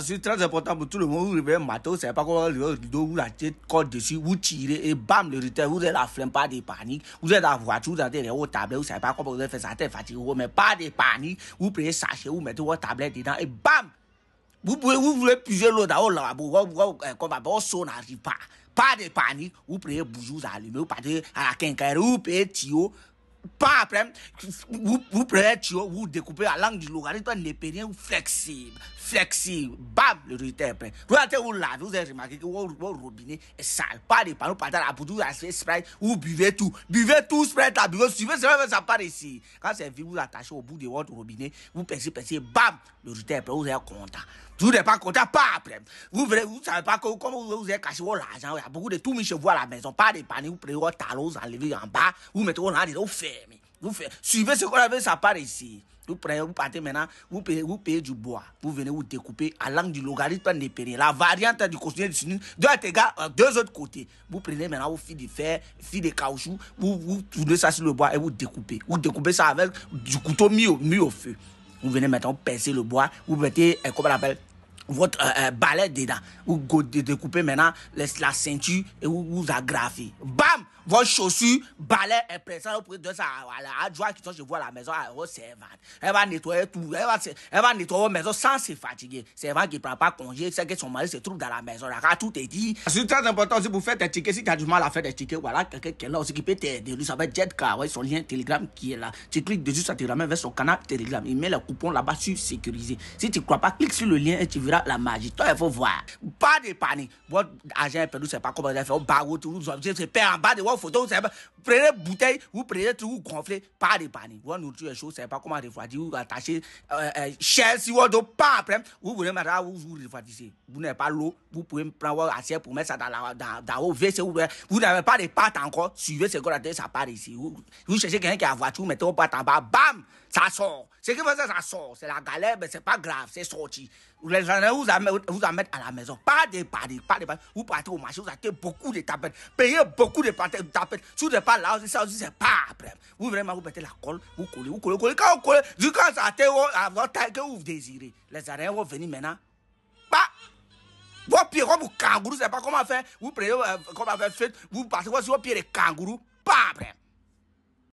C'est très important pour tout le monde, vous réveillez le matin, vous ne savez pas comment le vous ratez corde dessus, vous tirez et bam, le retour, vous êtes la flemme, pas de panique. Vous êtes la voiture, vous avez derrière vos tablettes, vous ne savez pas comment vous allez faire ça, vous fatigué, mais pas de panique. Vous prenez sachet, vous mettez votre tablette dedans et bam! Vous pouvez, vous voulez puiser l'eau dans le lavabo, euh, comme on son n'arrive pas. Pas de panique, vous prenez bougies, vous allumez, vous partez à la quincaillerie, vous payez tuyau, pas après, vous, vous prenez vous découpez à l'angle du logarithme népérien flexible, flexible, bam, le résultat est prêt. Regardez où lavez vous avez remarqué que votre robinet est sale, pas des panneaux, pas de la bouteille, vous spray vous buvez tout, buvez tout spray la buvez, suivez, ça part ici. Quand c'est vide, vous attachez au bout de votre robinet, vous pensez, pensez, bam, le résultat est vous êtes content. Vous n'êtes pas content, pas après. Vous ne vous savez pas comment vous, vous avez caché argent il y a beaucoup de tout mis chez vous à la maison, pas des panneaux, vous prenez votre talon, vous en bas, vous mettez au vous faites vous faites, suivez ce qu'on avait, ça part ici. Vous prenez, vous partez maintenant, vous payez, vous payez du bois. Vous venez vous découper à l'angle du logarithme périls. La variante du costume du sinus doit être égale à euh, deux autres côtés. Vous prenez maintenant vos fil de fer, fils de caoutchouc, vous, vous tournez ça sur le bois et vous découpez. Vous découpez ça avec du couteau mis au, feu. Vous venez maintenant percer le bois, vous mettez, euh, comment on appelle, votre euh, balai dedans. Vous découpez maintenant la, la ceinture et vous, vous agrafez. Bam! vos chaussures, balai impressionnant au auprès de sa voilà qui sont chez vous la maison, elle va va nettoyer tout, elle va, va nettoyer votre maison sans se fatiguer. vrai qui ne prend pas congé, c'est que son mari se trouve dans la maison, là, tout est dit. C'est très important aussi pour faire des tickets, si tu as du mal à faire des tickets, voilà, quelqu'un qui est là aussi qui peut t'aider, lui, ça va être Jetcar, ouais, son lien Telegram qui est là. Tu cliques dessus, ça te ramène vers son canal Telegram. Il met le coupon là-bas sur sécurisé. Si tu ne crois pas, clique sur le lien et tu verras la magie. Toi, il faut voir. Pas de panique. Votre agent est perdu, c'est pas comment ça fait. On barre tout, c'est père en bas de photo, vous c'est prenez bouteille, vous prenez tout, vous gonflez, pas de panique. vous nourriture est ne savez pas comment refroidir, vous attachez, euh, euh, chaise, si vous pas après, vous voulez mettre vous, vous refroidissez. Vous n'avez pas l'eau, vous pouvez prendre votre assiette pour mettre ça dans la, dans, dans vos WC, vous, n'avez pas de pâte encore, suivez ce que la tête, ça part ici. Vous, cherchez quelqu'un qui a voiture, vous mettez vos pâtes en bas, bam, ça sort. C'est que ça, ça sort. C'est la galère, mais c'est pas grave, c'est sorti. Les gens vous en, vous à la maison. Pas de panique, pas de panique. Vous partez au marché, vous achetez beaucoup de tapettes, payez beaucoup de pâtes, tapette. Si vous n'êtes pas là, ça aussi, c'est pas après. Vous vraiment, vous mettez la colle, vous collez, vous collez, vous collez. Quand vous collez, du quand ça à votre taille que vous désirez, les araignées vont venir maintenant. Bah! Vos pieds comme kangourou, c'est pas comment faire. Vous prenez, euh, comment faire, vous passez, sur vos pieds de kangourou. Pas après.